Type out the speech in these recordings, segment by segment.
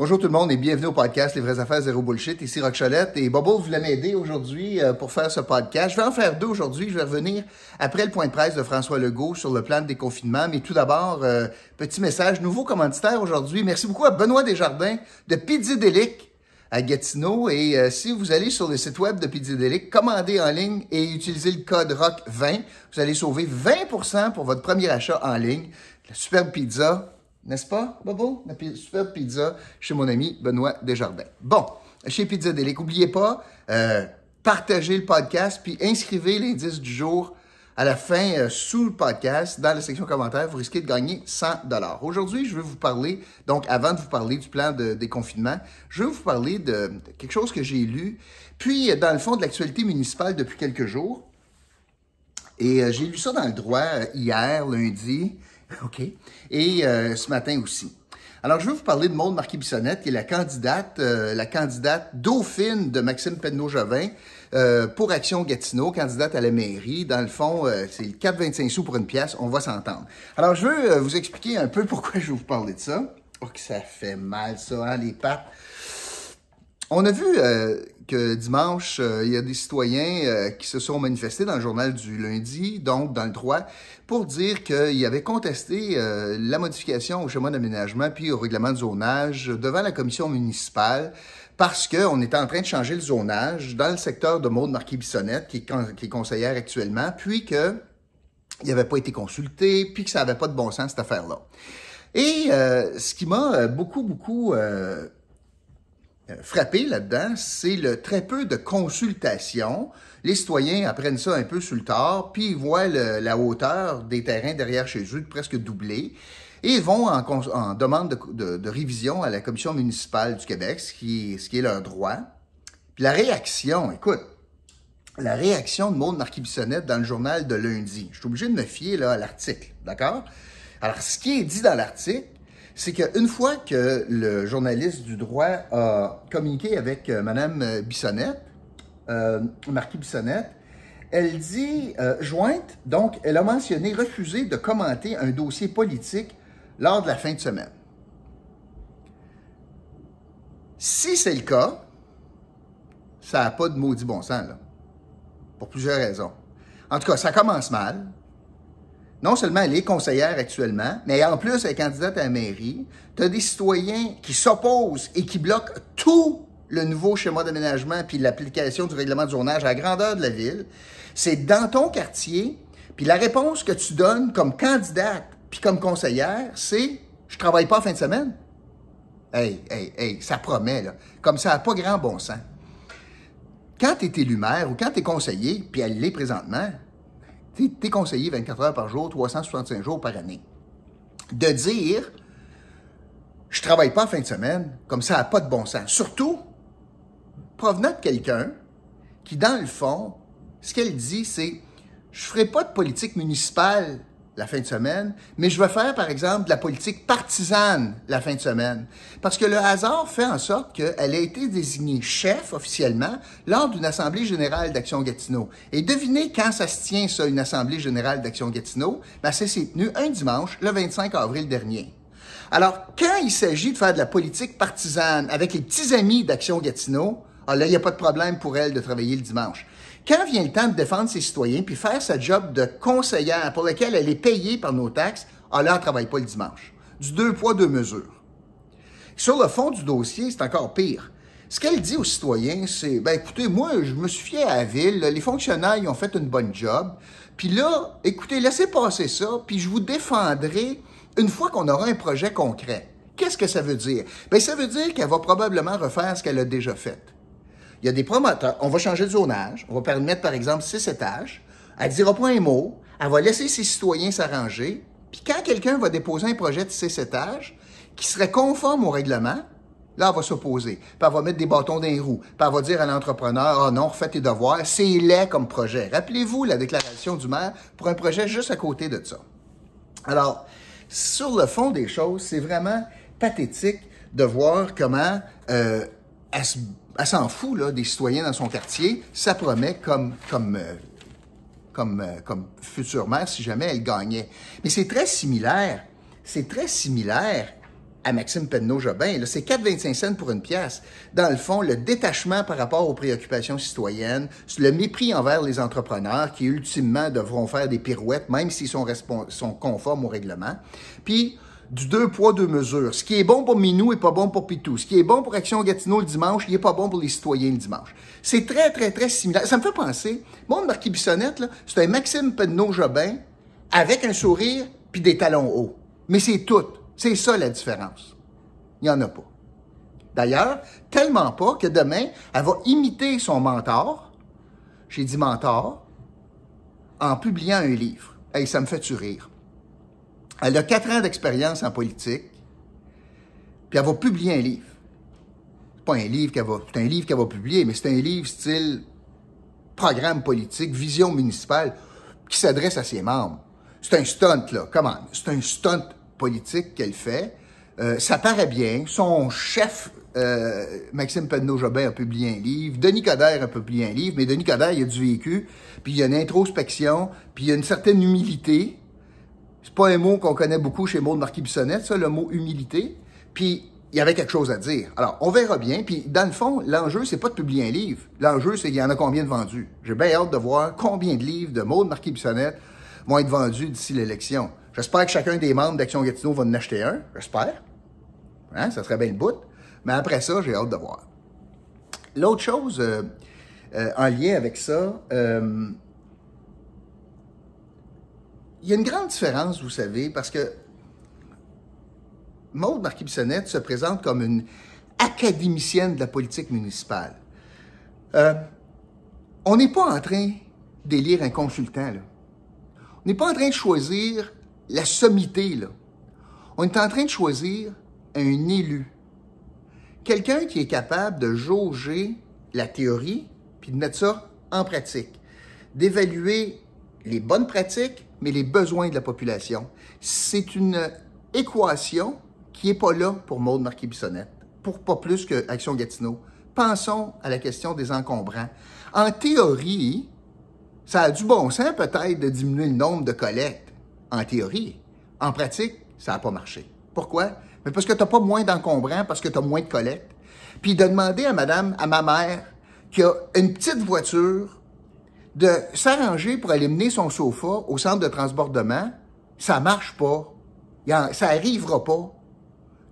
Bonjour tout le monde et bienvenue au podcast Les vraies affaires zéro bullshit. Ici Rock Cholette et Bobo voulait m'aider aujourd'hui euh, pour faire ce podcast. Je vais en faire deux aujourd'hui. Je vais revenir après le point de presse de François Legault sur le plan de déconfinement. Mais tout d'abord, euh, petit message, nouveau commanditaire aujourd'hui. Merci beaucoup à Benoît Desjardins de Delic à Gatineau. Et euh, si vous allez sur le site web de Delic, commandez en ligne et utilisez le code ROCK20, vous allez sauver 20% pour votre premier achat en ligne. La superbe pizza n'est-ce pas, Bobo? La super pizza chez mon ami Benoît Desjardins. Bon, chez Pizza Delic, n'oubliez pas, euh, partagez le podcast, puis inscrivez l'indice du jour à la fin euh, sous le podcast, dans la section commentaires, vous risquez de gagner 100 Aujourd'hui, je veux vous parler, donc avant de vous parler du plan de déconfinement, je veux vous parler de, quelque chose que j'ai lu, puis euh, dans le fond de l'actualité municipale depuis quelques jours. Et j'ai lu ça dans le droit hier, lundi. OK? Et euh, ce matin aussi. Alors, je veux vous parler de Maude Marquis-Bissonnette, qui est la candidate, euh, la candidate dauphine de Maxime pennaud jovin euh, pour Action Gatineau, candidate à la mairie. Dans le fond, c'est le 4,25 sous pour une pièce. On va s'entendre. Alors, je veux vous expliquer un peu pourquoi je vais vous parler de ça. Oh, que ça fait mal, ça, hein, les pattes. On a vu euh, que dimanche, euh, il y a des citoyens euh, qui se sont manifestés dans le journal du lundi, donc dans le droit, pour dire qu'ils avaient contesté la modification au chemin d'aménagement puis au règlement de zonage devant la commission municipale parce qu'on était en train de changer le zonage dans le secteur de Maude Marquis-Bissonnette, qui, est conseillère actuellement, puis que il n'avait pas été consulté, puis que ça n'avait pas de bon sens, cette affaire-là. Et ce qui m'a beaucoup, beaucoup euh, frappé là-dedans, c'est le très peu de consultations. Les citoyens apprennent ça un peu sur le tard, puis ils voient la hauteur des terrains derrière chez eux presque doublée et ils vont en, en demande de, révision à la Commission municipale du Québec, ce qui, est, ce leur droit. Puis la réaction, écoute, la réaction de Maude Marquis-Bissonnette dans le journal de lundi. Je suis obligé de me fier à l'article, d'accord? Alors, ce qui est dit dans l'article, c'est qu'une fois que le journaliste du droit a communiqué avec euh, Madame euh, Bissonnette, euh, Marquis Bissonnette, elle dit, euh, jointe, donc, elle a mentionné refuser de commenter un dossier politique lors de la fin de semaine. Si c'est le cas, ça n'a pas de maudit bon sens, là. Pour plusieurs raisons. En tout cas, ça commence mal non seulement elle est conseillère actuellement, mais en plus elle est candidate à la mairie. Tu as des citoyens qui s'opposent et qui bloquent tout le nouveau schéma d'aménagement puis l'application du règlement de zonage à la grandeur de la ville. C'est dans ton quartier, puis la réponse que tu donnes comme candidate puis comme conseillère, c'est « je travaille pas fin de semaine ». Hey, hey, hey, ça promet, là. Comme ça, n'a pas grand bon sens. Quand tu es élu maire ou quand tu es conseiller, puis elle l'est présentement, t'es conseillé 24 heures par jour, 365 jours par année. De dire, je travaille pas en fin de semaine, comme ça n'a pas de bon sens. Surtout, provenant de quelqu'un qui, dans le fond, ce qu'elle dit, c'est, je ne ferai pas de politique municipale la fin de semaine, mais je veux faire, par exemple, de la politique partisane la fin de semaine. Parce que le hasard fait en sorte qu'elle a été désignée chef officiellement lors d'une Assemblée générale d'Action Gatineau. Et devinez quand ça se tient, ça, une Assemblée générale d'Action Gatineau? Ben, ça s'est tenu un dimanche, le 25 avril dernier. Alors, quand il s'agit de faire de la politique partisane avec les petits amis d'Action Gatineau, alors ah, là, il n'y a pas de problème pour elle de travailler le dimanche. Quand vient le temps de défendre ses citoyens puis faire sa job de conseillère pour laquelle elle est payée par nos taxes, alors elle ne travaille pas le dimanche. Du deux poids, deux mesures. Sur le fond du dossier, c'est encore pire. Ce qu'elle dit aux citoyens, c'est ben écoutez, moi, je me suis fié à la ville, les fonctionnaires ont fait une bonne job. Puis là, écoutez, laissez passer ça, puis je vous défendrai une fois qu'on aura un projet concret. Qu'est-ce que ça veut dire? Ben, ça veut dire qu'elle va probablement refaire ce qu'elle a déjà fait. Il y a des promoteurs. On va changer de zonage. On va permettre, par exemple, six étages. Elle ne dira pas un mot. Elle va laisser ses citoyens s'arranger. Puis quand quelqu'un va déposer un projet de six étages qui serait conforme au règlement, là, elle va s'opposer. Puis elle va mettre des bâtons dans les roues. Puis elle va dire à l'entrepreneur, « Ah oh non, refaites tes devoirs. C'est laid comme projet. » Rappelez-vous la déclaration du maire pour un projet juste à côté de ça. Alors, sur le fond des choses, c'est vraiment pathétique de voir comment euh, elle se elle s'en fout là, des citoyens dans son quartier, ça promet comme, comme, euh, comme, euh, comme future mère si jamais elle gagnait. Mais c'est très similaire, c'est très similaire à Maxime Penneau-Jobin. C'est 4,25 cents pour une pièce. Dans le fond, le détachement par rapport aux préoccupations citoyennes, le mépris envers les entrepreneurs qui, ultimement, devront faire des pirouettes, même s'ils sont, sont conformes au règlement. Puis, du deux poids, deux mesures. Ce qui est bon pour Minou est pas bon pour Pitou. Ce qui est bon pour Action Gatineau le dimanche, il est pas bon pour les citoyens le dimanche. C'est très, très, très similaire. Ça me fait penser, mon Marquis-Bissonnette, c'est un Maxime Penneau-Jobin avec un sourire puis des talons hauts. Mais c'est tout. C'est ça la différence. Il n'y en a pas. D'ailleurs, tellement pas que demain, elle va imiter son mentor, j'ai dit mentor, en publiant un livre. Et ça me fait tu rire. Elle a quatre ans d'expérience en politique, puis elle va publier un livre. C'est pas un livre qu'elle va, c'est un livre qu'elle va publier, mais c'est un livre style programme politique, vision municipale, qui s'adresse à ses membres. C'est un stunt, là, comment? C'est un stunt politique qu'elle fait. Euh, ça paraît bien. Son chef, euh, Maxime Penneau-Jobin, a publié un livre. Denis Coderre a publié un livre, mais Denis Coderre, il a du vécu, puis il y a une introspection, puis il y a une certaine humilité c'est pas un mot qu'on connaît beaucoup chez Maud Marquis-Bissonnette, ça, le mot humilité. Puis, il y avait quelque chose à dire. Alors, on verra bien. Puis, dans le fond, l'enjeu, c'est pas de publier un livre. L'enjeu, c'est qu'il y en a combien de vendus. J'ai bien hâte de voir combien de livres de Maud Marquis-Bissonnette vont être vendus d'ici l'élection. J'espère que chacun des membres d'Action Gatineau va en acheter un. J'espère. Hein? Ça serait bien le bout. Mais après ça, j'ai hâte de voir. L'autre chose euh, euh, en lien avec ça, euh, il y a une grande différence, vous savez, parce que Maude Marquis-Bissonnette se présente comme une académicienne de la politique municipale. Euh, on n'est pas en train d'élire un consultant, On n'est pas en train de choisir la sommité, là. On est en train de choisir un élu. Quelqu'un qui est capable de jauger la théorie puis de mettre ça en pratique, d'évaluer les bonnes pratiques mais les besoins de la population. C'est une équation qui n'est pas là pour Maude Marquis-Bissonnette, pour pas plus que Action Gatineau. Pensons à la question des encombrants. En théorie, ça a du bon sens peut-être de diminuer le nombre de collectes, en théorie. En pratique, ça n'a pas marché. Pourquoi? Mais parce que tu n'as pas moins d'encombrants, parce que tu as moins de collectes. Puis de demander à madame, à ma mère, qui a une petite voiture de s'arranger pour aller mener son sofa au centre de transbordement, ça marche pas. Ça arrivera pas.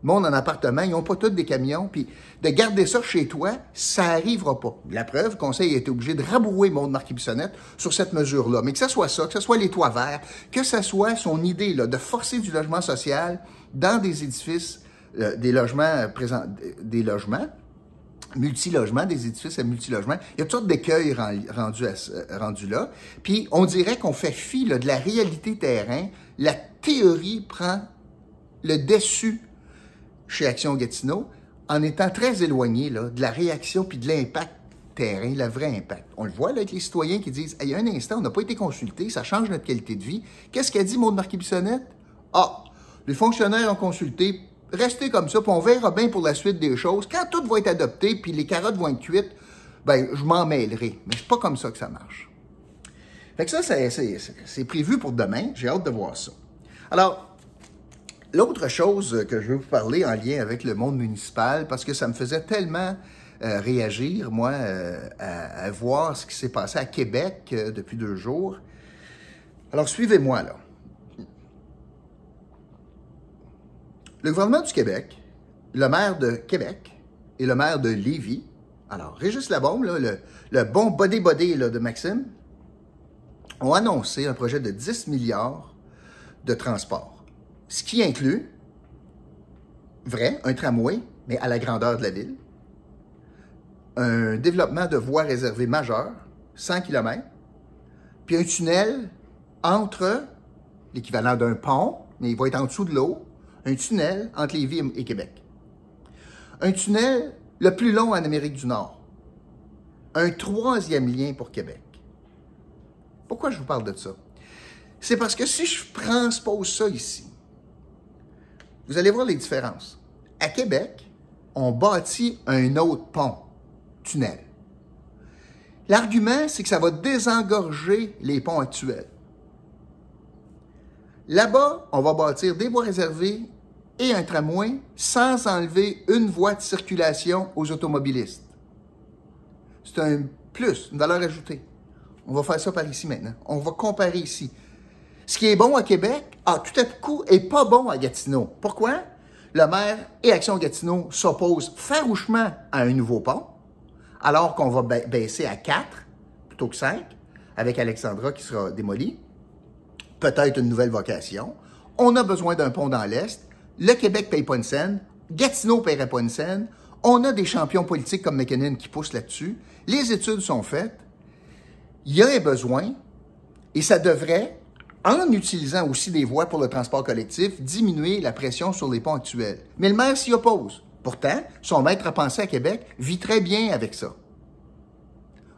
monde en appartement, ils n'ont pas tous des camions. Puis de garder ça chez toi, ça arrivera pas. La preuve, conseil a été obligé de rabrouer mon marquis Bissonnette sur cette mesure-là. Mais que ce soit ça, que ce soit les toits verts, que ce soit son idée là, de forcer du logement social dans des édifices, euh, des logements présents, des logements multilogement, des édifices à multilogement. Il y a toutes sortes d'écueils rendus, euh, rendu là. Puis on dirait qu'on fait fi de la réalité terrain. La théorie prend le dessus chez Action Gatineau en étant très éloigné là, de la réaction puis de l'impact terrain, le vrai impact. On le voit là, avec les citoyens qui disent il y a un instant, on n'a pas été consulté, ça change notre qualité de vie. Qu'est-ce qu'a dit Maud Marquis-Bissonnette? Ah, les fonctionnaires ont consulté restez comme ça, puis on verra bien pour la suite des choses. Quand tout va être adopté, puis les carottes vont être cuites, ben, je m'en mêlerai. Mais c'est pas comme ça que ça marche. Fait que ça, c'est prévu pour demain. J'ai hâte de voir ça. Alors, l'autre chose que je veux vous parler en lien avec le monde municipal, parce que ça me faisait tellement euh, réagir, moi, euh, à, voir ce qui s'est passé à Québec euh, depuis deux jours. Alors, suivez-moi, là. Le gouvernement du Québec, le maire de Québec et le maire de Lévis, alors Régis Labaume, le, bon body-body de Maxime, ont annoncé un projet de 10 milliards de transport, ce qui inclut, vrai, un tramway, mais à la grandeur de la ville, un développement de voies réservées majeures, 100 km, puis un tunnel entre l'équivalent d'un pont, mais il va être en dessous de l'eau, un tunnel entre Lévis et Québec. Un tunnel le plus long en Amérique du Nord. Un troisième lien pour Québec. Pourquoi je vous parle de ça? C'est parce que si je transpose ça ici, vous allez voir les différences. À Québec, on bâtit un autre pont, tunnel. L'argument, c'est que ça va désengorger les ponts actuels. Là-bas, on va bâtir des bois réservés et un tramway sans enlever une voie de circulation aux automobilistes. C'est un plus, une valeur ajoutée. On va faire ça par ici maintenant. On va comparer ici. Ce qui est bon à Québec, ah, tout à coup, est pas bon à Gatineau. Pourquoi? Le maire et Action Gatineau s'opposent farouchement à un nouveau pont, alors qu'on va baisser à 4 plutôt que 5, avec Alexandra qui sera démolie. Peut-être une nouvelle vocation. On a besoin d'un pont dans l'Est. Le Québec paye pas une scène. Gatineau paierait pas une scène. On a des champions politiques comme McKinnon qui poussent là-dessus. Les études sont faites. Il y a un besoin et ça devrait, en utilisant aussi des voies pour le transport collectif, diminuer la pression sur les ponts actuels. Mais le maire s'y oppose. Pourtant, son maître à penser à Québec vit très bien avec ça.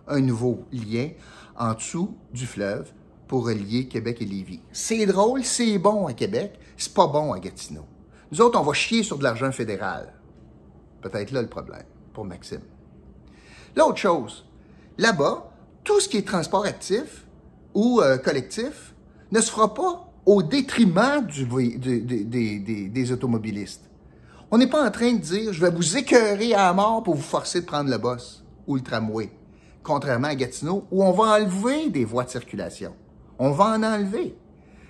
Un nouveau lien en dessous du fleuve pour relier Québec et Lévis. C'est drôle, c'est bon à Québec, c'est pas bon à Gatineau. Nous autres, on va chier sur de l'argent fédéral. Peut-être là le problème pour Maxime. L'autre chose, là-bas, tout ce qui est transport actif ou euh, collectif ne se fera pas au détriment des automobilistes. On n'est pas en train de dire je vais vous écœurer à la mort pour vous forcer de prendre le bus ou le tramway, contrairement à Gatineau où on va enlever des voies de circulation. On va en enlever.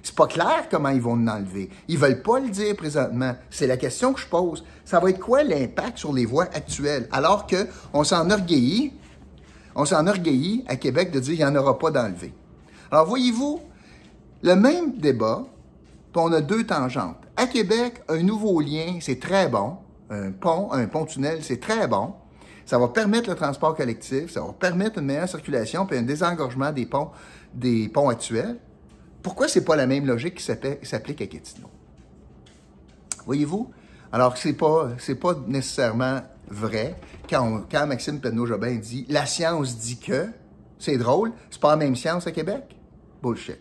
C'est pas clair comment ils vont l'enlever. Ils veulent pas le dire présentement. C'est la question que je pose. Ça va être quoi l'impact sur les voies actuelles? Alors qu'on on s'enorgueillit, on s'enorgueillit à Québec de dire qu'il n'y en aura pas d'enlever. Alors voyez-vous, le même débat, puis on a deux tangentes. À Québec, un nouveau lien, c'est très bon. Un pont, un pont-tunnel, c'est très bon. Ça va permettre le transport collectif, ça va permettre une meilleure circulation puis un désengorgement des ponts, des ponts actuels pourquoi c'est pas la même logique qui s'applique à Gatineau? Voyez-vous? Alors, c'est pas, c'est pas nécessairement vrai. Quand, quand Maxime Penneau-Jobin dit « la science dit que », c'est drôle, c'est pas la même science à Québec. Bullshit.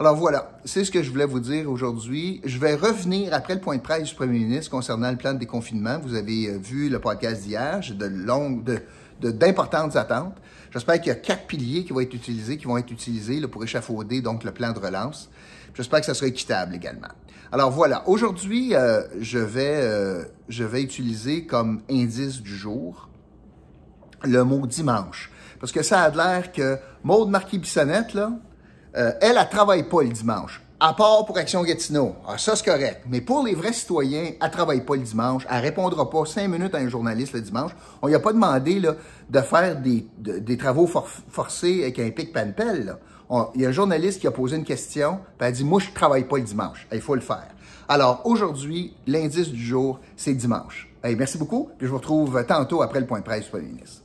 Alors voilà, c'est ce que je voulais vous dire aujourd'hui. Je vais revenir après le point de presse du premier ministre concernant le plan de déconfinement. Vous avez euh, vu le podcast d'hier, j'ai de longues, d'importantes de, d'importantes attentes. J'espère qu'il y a quatre piliers qui vont être utilisés, qui vont être utilisés pour échafauder donc le plan de relance. J'espère que ça sera équitable également. Alors voilà, aujourd'hui, euh, je, vais, euh, je vais utiliser comme indice du jour le mot dimanche. Parce que ça a l'air que Maude Marquis-Bissonnette, là, euh, elle, elle travaille pas le dimanche. À part pour Action Gatineau. Ah, ça, c'est correct. Mais pour les vrais citoyens, elle travaille pas le dimanche. Elle répondra pas cinq minutes à un journaliste le dimanche. On lui a pas demandé là, de faire des, des travaux forcés forcés un pic Panpel. Il y a un journaliste qui a posé une question, puis elle a dit « Moi, je travaille pas le dimanche. » Il faut le faire. Alors, aujourd'hui, l'indice du jour, c'est dimanche. merci beaucoup, puis je vous retrouve tantôt après le point de presse du premier ministre.